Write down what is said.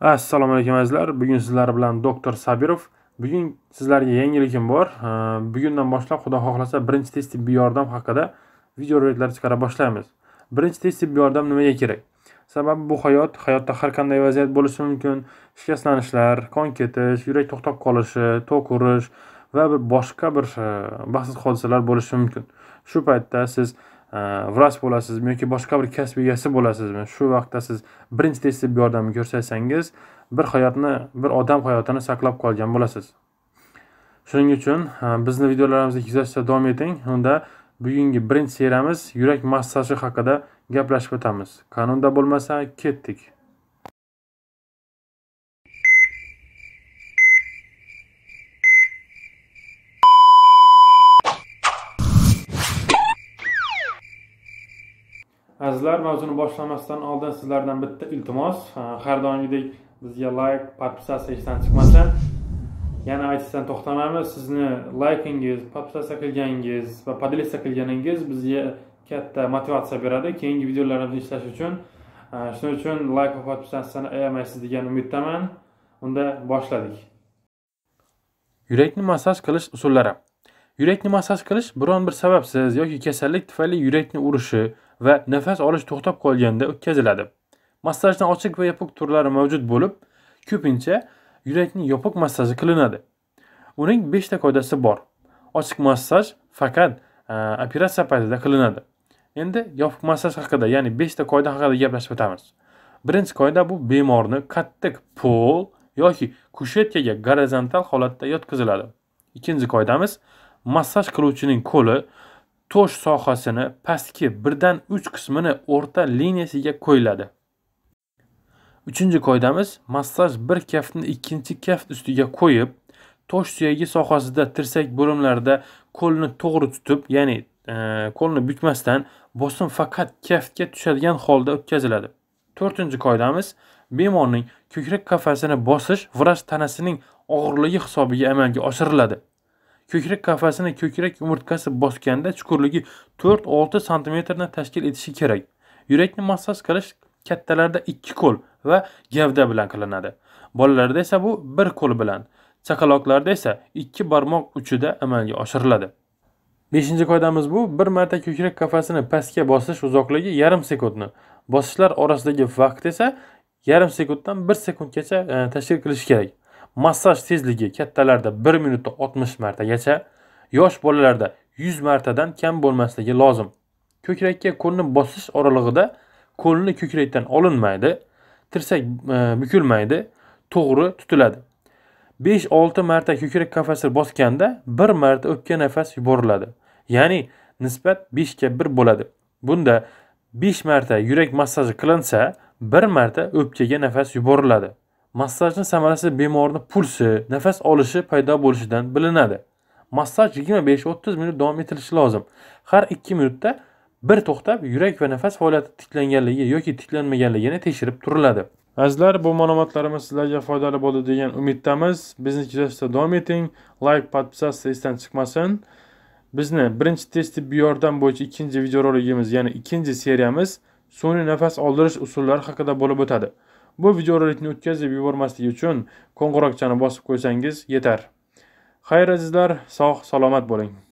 assalomu alaykum azizlar bugun sizlar bilan doktor sabirov bugun sizlarga yangiligim bor bugundan boshlab xudo xohlasa birinchi tez tibbiy yordam haqida video relatlar chiqara boshlaymiz birinchi tez tibbiy yordam nimaga kerak sababi bu hayot hayotda har qanday vaziyat bo'lishi mumkin shikastlanishlar qon ketish yurak to'xtab qolishi to'q urish va bir boshqa bir e, baxtsiz hodisalar bo'lishi mumkin shu paytda siz vrach э, bo'lasizmi yoki boshqa bir kasb egasi bo'lasizmi shu vaqtda siz birinchi tibbiy yordam ko'rsatsangiz bir hayotni bir odam hayotini saqlab qolgan bo'lasiz shuning uchun e, bizni videolarimizni kuzatishda davom eting unda bugungi birinchi seriyamiz yurak massaji haqida gaplashib o'tamiz qonunda bo'lmasa ketdik azizlar mavzuni boshlamasdan oldin sizlardan bitta iltimos har doimgidek bizga layk подписаться ishdan chiqmasa yana aytishdan to'xtamaymiz sizni laykingiz подписаться qilganingiz va поделиться qilganingiz bizga katta motivatsiya beradi keyingi videolarimizni ishlash uchun shuning uchun layk va подписасияni ayamaysiz degan umiddaman unda boshladik yurakni massaj qilish usullari yurakni massaj qilish biron bir sababsiz yoki kasallik tufayli yurakni urishi va nafas olish to'xtab qolganda o'tkaziladi massajni ochiq va yopiq turlari mavjud bo'lib ko'pincha yurakning yopiq massaji qilinadi uning beshta qoidasi bor ochiq massaj faqat e, operatsiya paytida qilinadi endi yopiq massaj haqida ya'ni beshta qoida haqida gaplashib o'tamiz birinchi qoida bu bemorni qattiq pol yoki kushetkaga gorizontal holatda yotqiziladi ikkinchi qoidamiz massaj qiluvchining qo'li tosh sohasini pastki birdan uch qismini o'rta liniyasiga qo'yiladi uchinchi qoidamiz massaj bir kaftni ikkinchi kaft ustiga qo'yib tosh suyagi sohasida tirsak bo'limlarida qo'lni to'g'ri tutib ya'ni e, qo'lni bukmasdan bosim faqat kaftga tushadigan holda o'tkaziladi to'rtinchi qoidamiz bemorning ko'krak qafasini bosish vrach tanasining og'irligi hisobiga amalga oshiriladi ko'krak qafasini ko'krak umurtqasi bosganda chuqurligi to'rt olti santimetrni tashkil etishi kerak yurakni massaj qilish kattalarda ikki qo'l va gavda bilan qilinadi bolalarda esa bu bir qo'l bilan chaqaloqlarda esa ikki barmoq uchida amalga oshiriladi beshinchi qoidamiz bu bir marta ko'krak qafasini pastga bosish uzoqligi yarim sekundni bosishlar orasidagi vaqt esa yarim sekunddan bir sekundgacha e, tashkil qilish kerak massaj tezligi kattalarda 1 minutda 60 martagacha yosh bolalarda 100 martadan kam bo'lmasligi lozim ko'krakka qo'lni bosish oralig'ida qo'lni ko'krakdan olinmaydi tirsak e, bukilmaydi to'g'ri tutiladi 5-6 marta ko'krak qafasini bosganda 1 marta o'pka nafas yuboriladi ya'ni nisbat 5 ga 1 bo'ladi bunda 5 marta yurak massaji qilinsa 1 marta o'pkaga nafas yuboriladi Massajning samarasi bemorning pulsi, nafas olishi paydo bo'lishidan bilinadi. Massaj 25-30 minut davom etilishi lozim. Har 2 minutda bir to'xtab yurak va nafas faoliyati tiklanganligi yoki tiklanmaganligini tekshirib turiladi azizlar bu ma'lumotlarimiz sizlarga foydali bo'ldi degan umiddamiz bizni kuzatishda davom eting layk like, podpisatsiya esdan chiqmasin bizni birinchi tez tibbiy yordam bo'yicha ikkinchi videoroligimiz ya'ni ikkinchi seriyamiz sun'iy nafas oldirish usullari haqida bo'lib o'tadi bu videorolikni o'tkazib yubormaslik uchun qo'ng'iroqchani bosib qo'ysangiz yetar xayr azizlar sog' salomat bo'ling